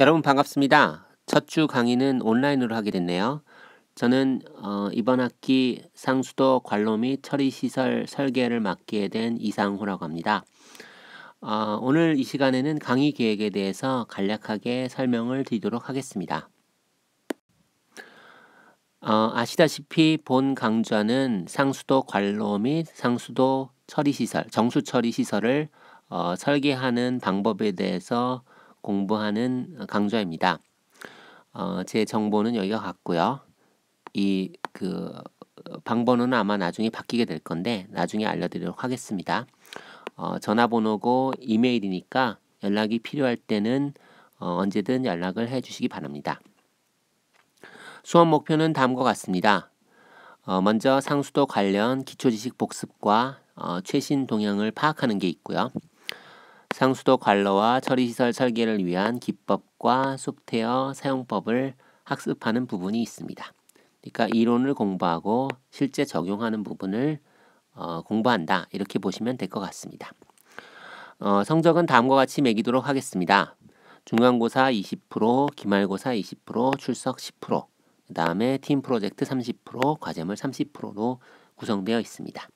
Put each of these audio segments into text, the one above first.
여러분 반갑습니다. 첫 주 강의는 온라인으로 하게 됐네요. 저는 어, 이번 학기 상수도 관로 및 처리시설 설계를 맡게 된 이상호라고 합니다. 어, 오늘 이 시간에는 강의 계획에 대해서 간략하게 설명을 드리도록 하겠습니다. 어, 아시다시피 본 강좌는 상수도 관로 및 상수도 처리시설, 정수처리시설을 어, 설계하는 방법에 대해서 공부하는 강좌입니다. 어, 제 정보는 여기가 같고요. 이 그 방번호는 아마 나중에 바뀌게 될 건데 나중에 알려드리도록 하겠습니다. 어, 전화번호고 이메일이니까 연락이 필요할 때는 어, 언제든 연락을 해주시기 바랍니다. 수업 목표는 다음과 같습니다. 어, 먼저 상수도 관련 기초지식 복습과 어, 최신 동향을 파악하는 게 있고요. 상수도 관로와 처리시설 설계를 위한 기법과 소프트웨어 사용법을 학습하는 부분이 있습니다. 그러니까 이론을 공부하고 실제 적용하는 부분을 어, 공부한다 이렇게 보시면 될 것 같습니다. 어, 성적은 다음과 같이 매기도록 하겠습니다. 중간고사 20%, 기말고사 20%, 출석 10%, 그 다음에 팀 프로젝트 30%, 과제물 30%로 구성되어 있습니다.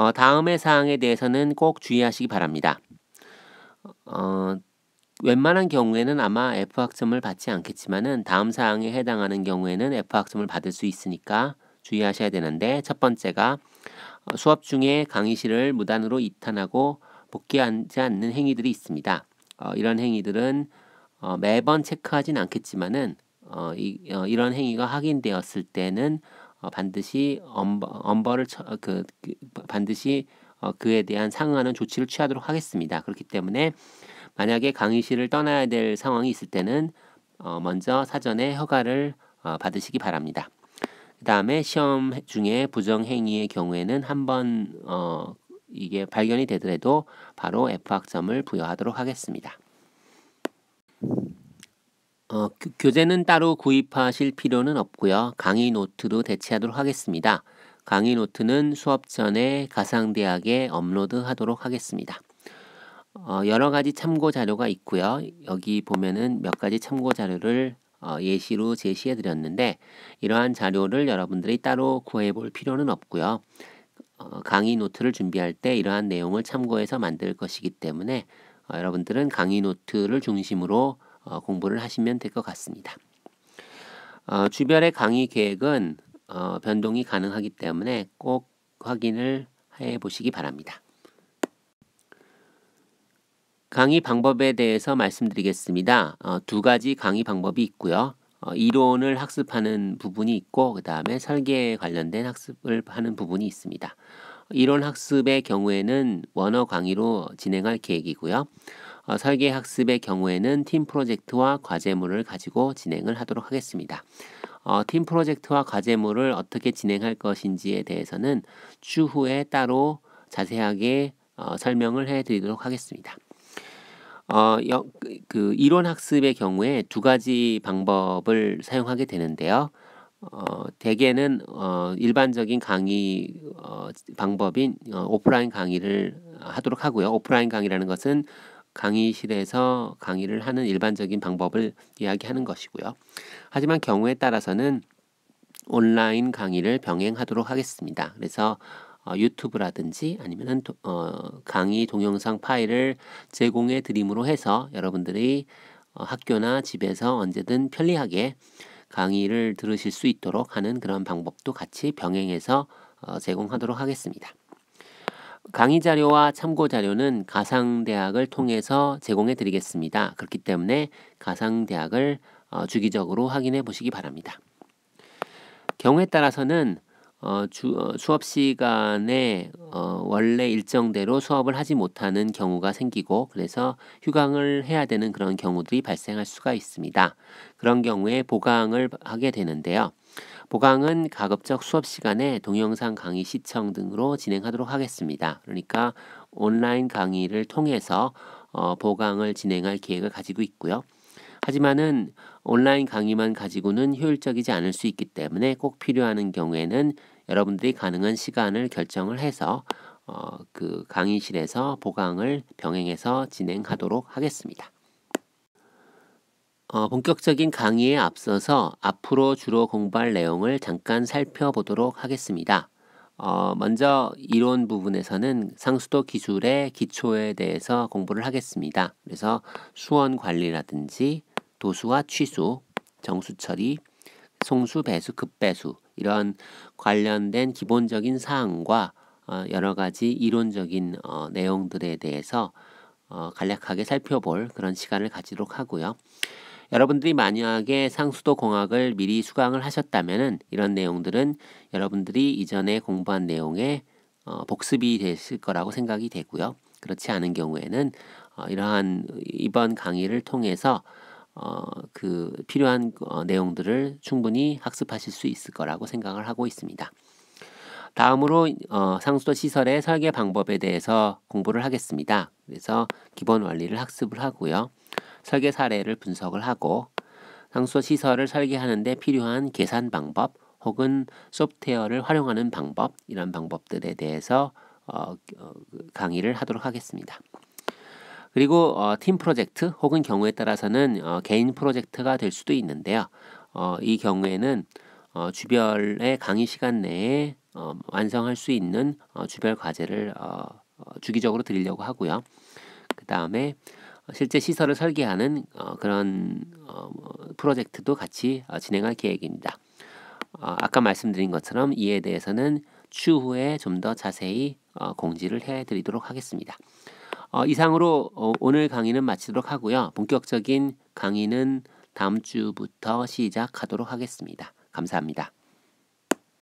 어, 다음의 사항에 대해서는 꼭 주의하시기 바랍니다. 어, 웬만한 경우에는 아마 F학점을 받지 않겠지만은 다음 사항에 해당하는 경우에는 F학점을 받을 수 있으니까 주의하셔야 되는데 첫 번째가 어, 수업 중에 강의실을 무단으로 이탄하고 복귀하지 않는 행위들이 있습니다. 어, 이런 행위들은 어, 매번 체크하진 않겠지만은 어, 이, 어, 이런 행위가 확인되었을 때는 어, 반드시 엄벌을 처, 어, 그, 그 반드시 어, 그에 대한 상응하는 조치를 취하도록 하겠습니다. 그렇기 때문에 만약에 강의실을 떠나야 될 상황이 있을 때는 어, 먼저 사전에 허가를 어, 받으시기 바랍니다. 그 다음에 시험 중에 부정행위의 경우에는 한 번 어, 이게 발견이 되더라도 바로 F학점을 부여하도록 하겠습니다. 어, 교재는 따로 구입하실 필요는 없고요. 강의 노트로 대체하도록 하겠습니다. 강의 노트는 수업 전에 가상대학에 업로드하도록 하겠습니다. 어, 여러 가지 참고 자료가 있고요. 여기 보면은 몇 가지 참고 자료를 어, 예시로 제시해 드렸는데 이러한 자료를 여러분들이 따로 구해 볼 필요는 없고요. 어, 강의 노트를 준비할 때 이러한 내용을 참고해서 만들 것이기 때문에 어, 여러분들은 강의 노트를 중심으로 어, 공부를 하시면 될 것 같습니다. 어, 주별의 강의 계획은 어, 변동이 가능하기 때문에 꼭 확인을 해 보시기 바랍니다. 강의 방법에 대해서 말씀드리겠습니다. 어, 두 가지 강의 방법이 있고요. 어, 이론을 학습하는 부분이 있고 그 다음에 설계에 관련된 학습을 하는 부분이 있습니다. 이론 학습의 경우에는 원어 강의로 진행할 계획이고요. 어, 설계 학습의 경우에는 팀 프로젝트와 과제물을 가지고 진행을 하도록 하겠습니다. 어, 팀 프로젝트와 과제물을 어떻게 진행할 것인지에 대해서는 추후에 따로 자세하게 어, 설명을 해드리도록 하겠습니다. 어, 여, 그 이론 학습의 경우에 두 가지 방법을 사용하게 되는데요. 어, 대개는 어, 일반적인 강의 어, 방법인 어, 오프라인 강의를 하도록 하고요. 오프라인 강의라는 것은 강의실에서 강의를 하는 일반적인 방법을 이야기하는 것이고요. 하지만 경우에 따라서는 온라인 강의를 병행하도록 하겠습니다. 그래서 어, 유튜브라든지 아니면 어, 강의 동영상 파일을 제공해 드림으로 해서 여러분들이 어, 학교나 집에서 언제든 편리하게 강의를 들으실 수 있도록 하는 그런 방법도 같이 병행해서 어, 제공하도록 하겠습니다. 강의 자료와 참고 자료는 가상대학을 통해서 제공해 드리겠습니다. 그렇기 때문에 가상대학을 어, 주기적으로 확인해 보시기 바랍니다. 경우에 따라서는 어, 어, 수업 시간에 원래 일정대로 수업을 하지 못하는 경우가 생기고 그래서 휴강을 해야 되는 그런 경우들이 발생할 수가 있습니다. 그런 경우에 보강을 하게 되는데요. 보강은 가급적 수업 시간에 동영상 강의 시청 등으로 진행하도록 하겠습니다. 그러니까 온라인 강의를 통해서 어, 보강을 진행할 계획을 가지고 있고요. 하지만은 온라인 강의만 가지고는 효율적이지 않을 수 있기 때문에 꼭필요한 경우에는 여러분들이 가능한 시간을 결정을 해서 어, 그 강의실에서 보강을 병행해서 진행하도록 하겠습니다. 어, 본격적인 강의에 앞서서 앞으로 주로 공부할 내용을 잠깐 살펴보도록 하겠습니다. 어, 먼저 이론 부분에서는 상수도 기술의 기초에 대해서 공부를 하겠습니다. 그래서 수원 관리라든지 도수와 취수, 정수 처리, 송수 배수, 급배수 이런 관련된 기본적인 사항과 어, 여러 가지 이론적인 어, 내용들에 대해서 어, 간략하게 살펴볼 그런 시간을 가지도록 하고요. 여러분들이 만약에 상수도 공학을 미리 수강을 하셨다면 이런 내용들은 여러분들이 이전에 공부한 내용에 어, 복습이 되실 거라고 생각이 되고요. 그렇지 않은 경우에는 어, 이러한 이번 강의를 통해서 어, 그 필요한 어, 내용들을 충분히 학습하실 수 있을 거라고 생각을 하고 있습니다. 다음으로 어, 상수도 시설의 설계 방법에 대해서 공부를 하겠습니다. 그래서 기본 원리를 학습을 하고요. 설계 사례를 분석을 하고 상수도 시설을 설계하는데 필요한 계산 방법 혹은 소프트웨어를 활용하는 방법 이런 방법들에 대해서 어, 어, 강의를 하도록 하겠습니다. 그리고 어, 팀 프로젝트 혹은 경우에 따라서는 어, 개인 프로젝트가 될 수도 있는데요. 어, 이 경우에는 어, 주별의 강의 시간 내에 어, 완성할 수 있는 어, 주별 과제를 어, 어 주기적으로 드리려고 하고요. 그 다음에 실제 시설을 설계하는 어, 그런 어, 뭐 프로젝트도 같이 어, 진행할 계획입니다. 어, 아까 말씀드린 것처럼 이에 대해서는 추후에 좀 더 자세히 어, 공지를 해드리도록 하겠습니다. 어, 이상으로 어, 오늘 강의는 마치도록 하고요. 본격적인 강의는 다음 주부터 시작하도록 하겠습니다. 감사합니다.